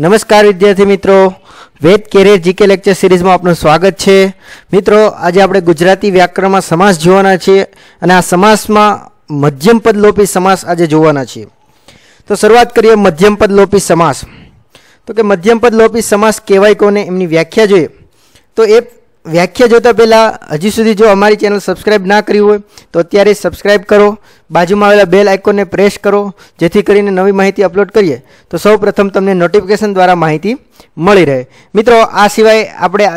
નમસ્કાર વિદ્યાર્થી મિત્રો વેદ કેરિયર જીકે લેક્ચર સિરીઝમાં આપનું સ્વાગત છે મિત્રો આજે આપણે ગુજરાતી વ્યાકરણમાં સમાસ જોવાના છીએ અને આ સમાસમાં મધ્યમપદ લોપી સમાસ આજે જોવાના છીએ તો શરૂઆત કરીએ મધ્યમપદ લોપી સમાસ તો કે મધ્યમપદ લોપી સમાસ કહેવાય કોને એમની વ્યાખ્યા જોઈએ તો એ व्याख्या जो तो पहला अजी सुदी जो हमारी चैनल सब्सक्राइब ना करी हो तो અત્યારે सब्सक्राइब કરો बाजूમાં આવેલા બેલ આઇકન ને પ્રેસ કરો જેથી કરીને નવી માહિતી અપલોડ કરીએ તો સૌપ્રથમ તમને નોટિફિકેશન દ્વારા માહિતી મળી રહે મિત્રો આ સિવાય આપણે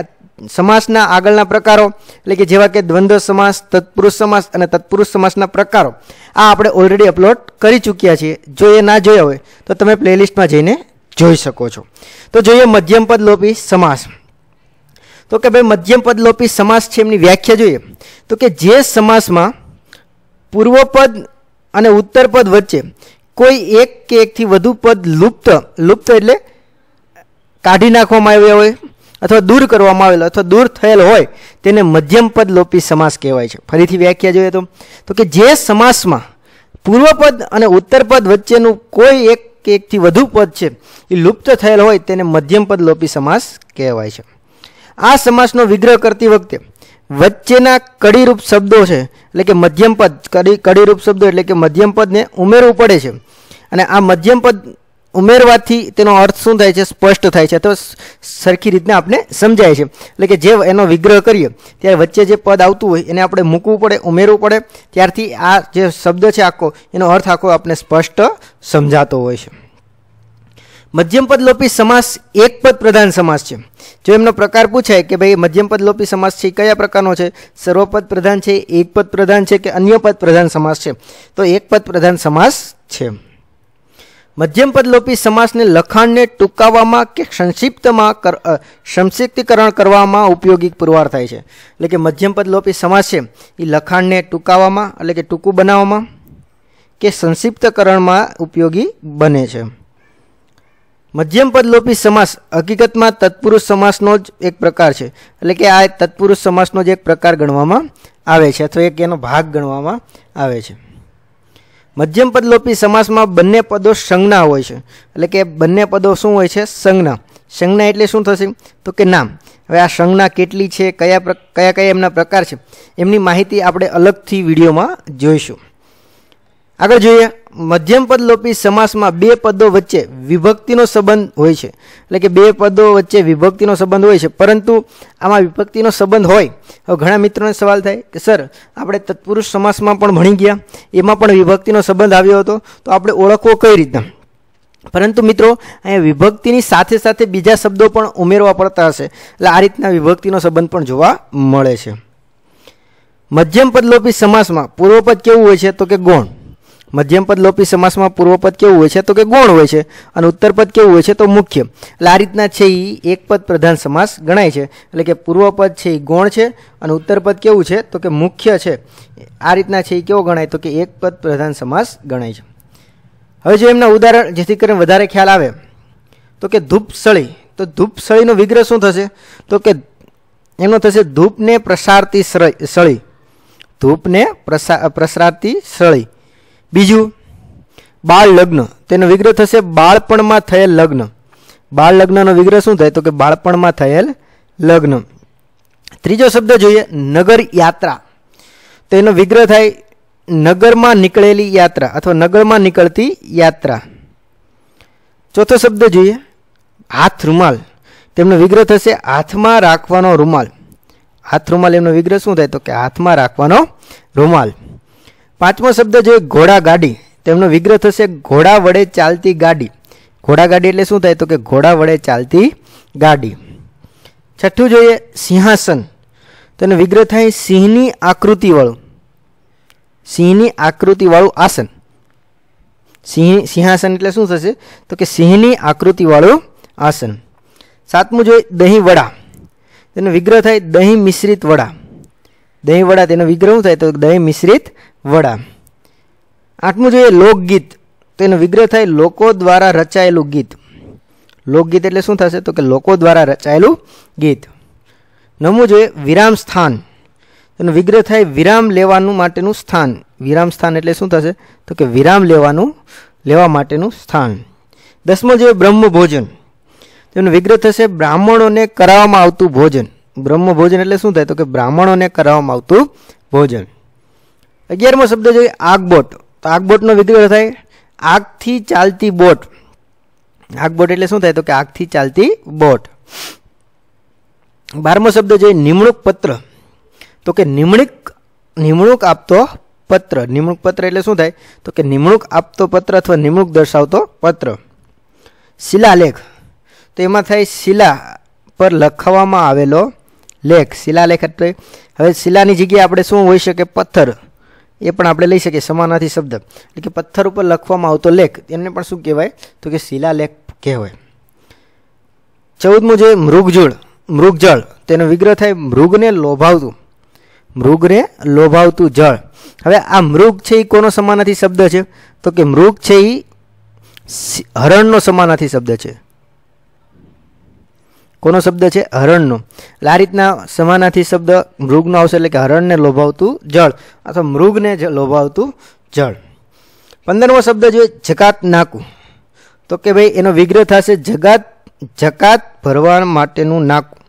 સમાસના આગળના પ્રકારો એટલે કે જેવા કે દ્વંદ સમાસ તત્પુરુષ સમાસ અને તત્પુરુષ સમાસના પ્રકારો આ આપણે ઓલરેડી અપલોડ કરી ચૂક્યા છે જો એ ના જોઈ હોય તો તમે પ્લેલિસ્ટ માં જઈને જોઈ શકો છો તો જોઈએ મધ્યમપદ લોપી સમાસ તો કે ભાઈ મધ્યમ પદ લોપી સમાસ છે એમની વ્યાખ્યા જોઈએ તો કે જે સમાસમાં પૂર્વ પદ અને ઉત્તર પદ વચ્ચે કોઈ એક કે એક થી વધુ પદ લુપ્ત લુપ્ત એટલે કાઢી નાખવામાં આવે હોય અથવા દૂર કરવામાં આવેલ અથવા દૂર થયેલ હોય તેને મધ્યમ પદ લોપી સમાસ કહેવાય છે ફરીથી વ્યાખ્યા જોઈએ તો તો કે જે સમાસમાં પૂર્વ પદ અને ઉત્તર પદ વચ્ચેનું કોઈ એક કે એક થી વધુ પદ છે એ લુપ્ત થયેલ હોય તેને મધ્યમ પદ લોપી સમાસ કહેવાય છે આ સમસનો વિગ્રહ કરતી વખતે વચ્ચેના કડીરૂપ શબ્દો છે એટલે કે મધ્યમ પદ કડીરૂપ શબ્દો એટલે કે મધ્યમ પદને ઉમેરું પડે છે અને આ મધ્યમ પદ ઉમેરવાથી તેનો અર્થ શું થાય છે સ્પષ્ટ થાય છે તો સરખી રીતના આપણે સમજાય છે એટલે કે જે એનો વિગ્રહ કરીએ ત્યારે વચ્ચે જે પદ આવતું હોય એને આપણે મૂકવું પડે ઉમેરવું પડે ત્યારથી આ જે શબ્દ છે આખો એનો અર્થ આખો આપણે સ્પષ્ટ સમજાતો હોય છે મધ્યમપદ લોપી સમાસ એક પદ પ્રધાન સમાસ છે જો એમનો પ્રકાર પૂછાય કે ભાઈ મધ્યમપદ લોપી સમાસ છે કયા પ્રકારનો છે સર્વપદ પ્રધાન છે એક પદ પ્રધાન છે કે અન્ય પદ પ્રધાન સમાસ છે તો એક પદ પ્રધાન સમાસ છે મધ્યમપદ લોપી સમાસને લખાણને ટૂંકાવવામાં કે સંક્ષિપ્તમાં સંક્ષિપ્તીકરણ કરવામાં ઉપયોગી પુરવાર થાય છે એટલે કે મધ્યમપદ લોપી સમાસ છે એ લખાણને ટૂંકાવવામાં એટલે કે ટૂંકું બનાવવામાં કે સંક્ષિપ્તકરણમાં ઉપયોગી બને છે મધ્યમપદ લોપી સમાસ હકીકતમાં તત્પુરુષ સમાસનો જ એક પ્રકાર છે એટલે કે આ તત્પુરુષ સમાસનો જ એક પ્રકાર ગણવામાં આવે છે અથવા એક એનો ભાગ ગણવામાં આવે છે મધ્યમપદ લોપી સમાસમાં બંને પદો સંજ્ઞા હોય છે એટલે કે બંને પદો શું હોય છે સંજ્ઞા સંજ્ઞા એટલે શું થશે તો કે નામ હવે આ સંજ્ઞા કેટલી છે કયા કયા કયા એમના પ્રકાર છે એમની માહિતી આપણે અલગથી વિડીયોમાં જોઈશું આગળ જોઈએ મધ્યમ પદ લોપી સમાસમાં બે પદો વચ્ચે વિભક્તિનો સંબંધ હોય છે એટલે કે બે પદો વચ્ચે વિભક્તિનો સંબંધ હોય છે પરંતુ આમાં વિભક્તિનો સંબંધ હોય હવે ઘણા મિત્રોને સવાલ થાય કે સર આપણે તત્પુરુષ સમાસમાં પણ ભણી ગયા એમાં પણ વિભક્તિનો સંબંધ આવ્યો હતો તો આપણે ઓળખવો કઈ રીતના પરંતુ મિત્રો અહીંયા વિભક્તિની સાથે સાથે બીજા શબ્દો પણ ઉમેરવા પડતા હશે એટલે આ રીતના વિભક્તિનો સંબંધ પણ જોવા મળે છે મધ્યમ પદલોપી સમાસમાં પૂર્વપદ કેવું હોય છે તો કે ગૌણ મધ્યમપદ લોપી સમાસમાં પૂર્વપદ કેવું હોય છે તો કે ગૌણ હોય છે અને ઉત્તરપદ કેવું હોય છે તો મુખ્ય એટલે આ રીતના છે એ એકપદ પ્રધાન સમાસ ગણાય છે એટલે કે પૂર્વપદ છે એ ગૌણ છે અને ઉત્તરપદ કેવું છે તો કે મુખ્ય છે આ રીતના છે એ કેવો ગણાય તો કે એક પદ પ્રધાન સમાસ ગણાય છે હવે જો એમના ઉદાહરણ જેથી કરીને વધારે ખ્યાલ આવે તો કે ધૂપસળી તો ધૂપસળીનો વિગ્રહ શું થશે તો કે એનો થશે ધૂપને પ્રસારતી સળી ધૂપને પ્રસા પ્રસારતી સળી બીજુ બાળ लग्न તેનો વિગ્રહ થશે બાળપણમાં થયેલ લગ્ન બાળ લગ્નનો વિગ્રહ શું થાય તો કે બાળપણમાં થયેલ લગ્ન ત્રીજો શબ્દ જોઈએ નગર યાત્રા તેનો વિગ્રહ થાય નગરમાં નીકળેલી યાત્રા અથવા નગરમાં નીકળતી યાત્રા ચોથો શબ્દ જોઈએ હાથ રૂમાલ તેમનો વિગ્રહ થશે હાથમાં રાખવાનો રૂમાલ હાથ રૂમાલનો વિગ્રહ શું થાય તો કે હાથમાં રાખવાનો રૂમાલ पांचवा शब्द जो है घोड़ा गाड़ी તેમનો વિગ્રહ થશે ઘોડા વડે ચાલતી ગાડી ઘોડા ગાડી એટલે શું થાય તો કે ઘોડા વડે ચાલતી ગાડી છઠ્ઠું જોઈએ सिंहासन તેમનો વિગ્રહ થાય સિંહની આકૃતિ વાળું સિંહની આકૃતિ વાળું આસન સિંહ सिंहासन એટલે શું થશે તો કે સિંહની આકૃતિ વાળું આસન સાતમું જોઈએ દહીં વડા તેમનો વિગ્રહ થાય દહીં મિશ્રિત વડા દહીં વડા તેમનો વિગ્રહ થાય તો કે દહીં મિશ્રિત વડા આઠમું જોઈએ લોકગીત તો એનો વિગ્રહ થાય લોકો દ્વારા રચાયેલું ગીત લોકગીત એટલે શું થશે તો કે લોકો દ્વારા રચાયેલું ગીત નવમું જોઈએ વિરામ સ્થાન તેનો વિગ્રહ થાય વિરામ લેવાનું માટેનું સ્થાન વિરામ સ્થાન એટલે શું થશે તો કે વિરામ લેવાનું લેવા માટેનું સ્થાન દસમો જોઈએ બ્રહ્મ ભોજન તેનો વિગ્રહ થશે બ્રાહ્મણોને કરાવવામાં આવતું ભોજન બ્રહ્મ ભોજન એટલે શું થાય તો કે બ્રાહ્મણોને કરાવવામાં આવતું ભોજન 11મો શબ્દ જોઈએ આગબોટ આગબોટ નો વિગ્રહ થાય આગ થી ચાલતી બોટ આગબોટ એટલે શું થાય તો કે આગ થી ચાલતી બોટ 12મો શબ્દ જોઈએ નિમણુક પત્ર તો કે નિમણુક નિમણુક આપતો પત્ર નિમણુક પત્ર એટલે શું થાય તો કે નિમણુક આપતો પત્ર અથવા નિમુક દર્શાવતો પત્ર શિલાલેખ તો એમાં થાય શિલા પર લખવામાં આવેલો લેખ શિલાલેખ એટલે હવે શિલા ની જગ્યા આપણે શું હોય શકે પથ્થર એ પણ આપણે લઈ શકીએ સમાનાથી શબ્દ એટલે કે પથ્થર ઉપર લખવામાં આવતો લેખ એને પણ શું કહેવાય તો કે શિલાલેખ કહેવાય ચૌદમું જે મૃગજળ મૃગજળ તેનો વિગ્રહ થાય મૃગને લોભાવતું મૃગને લોભાવતું જળ હવે આ મૃગ છે એ કોનો સમાનાથી શબ્દ છે તો કે મૃગ છે એ હરણનો સમાનાથી શબ્દ છે કોનો શબ્દ છે હરણનો એટલે આ રીતના સમાનાથી શબ્દ મૃગનો આવશે એટલે કે હરણને લોભાવતું જળ અથવા મૃગને લોભાવતું જળ પંદરમો શબ્દ જોઈએ જકાત નાકું તો કે ભાઈ એનો વિગ્રહ થશે જગાત જકાત ભરવા માટેનું નાકું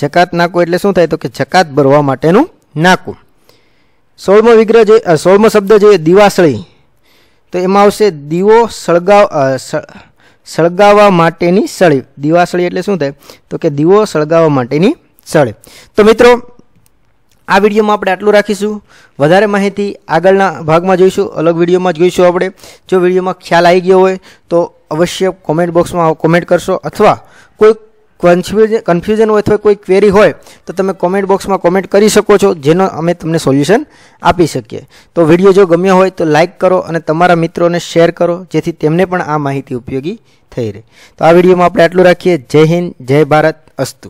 જકાત નાકું એટલે શું થાય તો કે જકાત ભરવા માટેનું નાકું સોળમો વિગ્રહ જોઈએ સોળમો શબ્દ જોઈએ દિવાસળી તો એમાં આવશે દીવો સળગાવ સળગાવા માટેની સળ દીવાસળી એટલે શું થાય તો કે દીવો સળગાવા માટેની સળ તો મિત્રો આ વિડિયોમાં આપણે આટલું રાખીશું વધારે માહિતી આગળના ભાગમાં જોઈશું અલગ વિડિયોમાં જોઈશું આપણે જો વિડિયોમાં ખ્યાલ આવી ગયો હોય તો અવશ્ય કોમેન્ટ બોક્સમાં કોમેન્ટ કરશો અથવા કોઈ પણ છેવે કન્ફ્યુઝન હોય કોઈ ક્વેરી હોય તો તમે કમેન્ટ બોક્સ માં કમેન્ટ કરી શકો છો જેનો અમે તમને સોલ્યુશન આપી શકીએ તો વિડિયો જો ગમ્યો હોય તો લાઈક કરો અને તમારા મિત્રોને શેર કરો જેથી તેમને પણ આ માહિતી ઉપયોગી થઈ રહે તો આ વિડિયો માં આપણે આટલું રાખીએ જય હિન્દ જય ભારત અસ્તુ